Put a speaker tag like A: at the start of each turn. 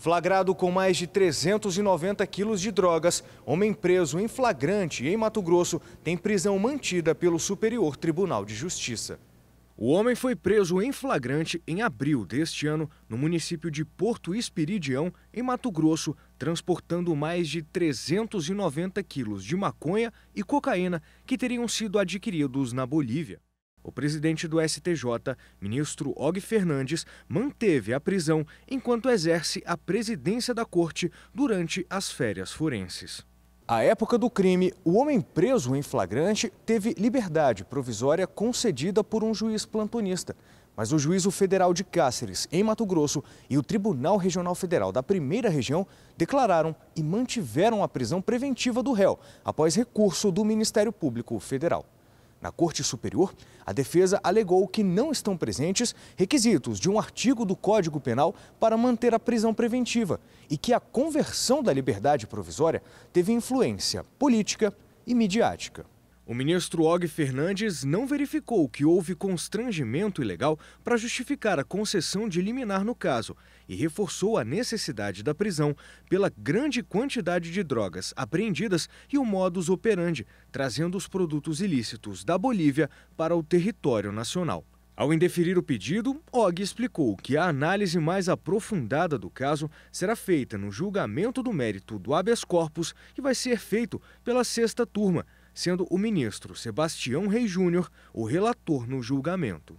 A: Flagrado com mais de 390 quilos de drogas, homem preso em flagrante em Mato Grosso tem prisão mantida pelo Superior Tribunal de Justiça. O homem foi preso em flagrante em abril deste ano no município de Porto Espiridião, em Mato Grosso, transportando mais de 390 quilos de maconha e cocaína que teriam sido adquiridos na Bolívia. O presidente do STJ, ministro Og Fernandes, manteve a prisão enquanto exerce a presidência da corte durante as férias forenses. À época do crime, o homem preso em flagrante teve liberdade provisória concedida por um juiz plantonista. Mas o Juízo Federal de Cáceres, em Mato Grosso, e o Tribunal Regional Federal da Primeira Região declararam e mantiveram a prisão preventiva do réu, após recurso do Ministério Público Federal. Na Corte Superior, a defesa alegou que não estão presentes requisitos de um artigo do Código Penal para manter a prisão preventiva e que a conversão da liberdade provisória teve influência política e midiática. O ministro Og Fernandes não verificou que houve constrangimento ilegal para justificar a concessão de liminar no caso e reforçou a necessidade da prisão pela grande quantidade de drogas apreendidas e o modus operandi, trazendo os produtos ilícitos da Bolívia para o território nacional. Ao indeferir o pedido, Og explicou que a análise mais aprofundada do caso será feita no julgamento do mérito do habeas corpus, que vai ser feito pela sexta turma, sendo o ministro Sebastião Rei Júnior o relator no julgamento.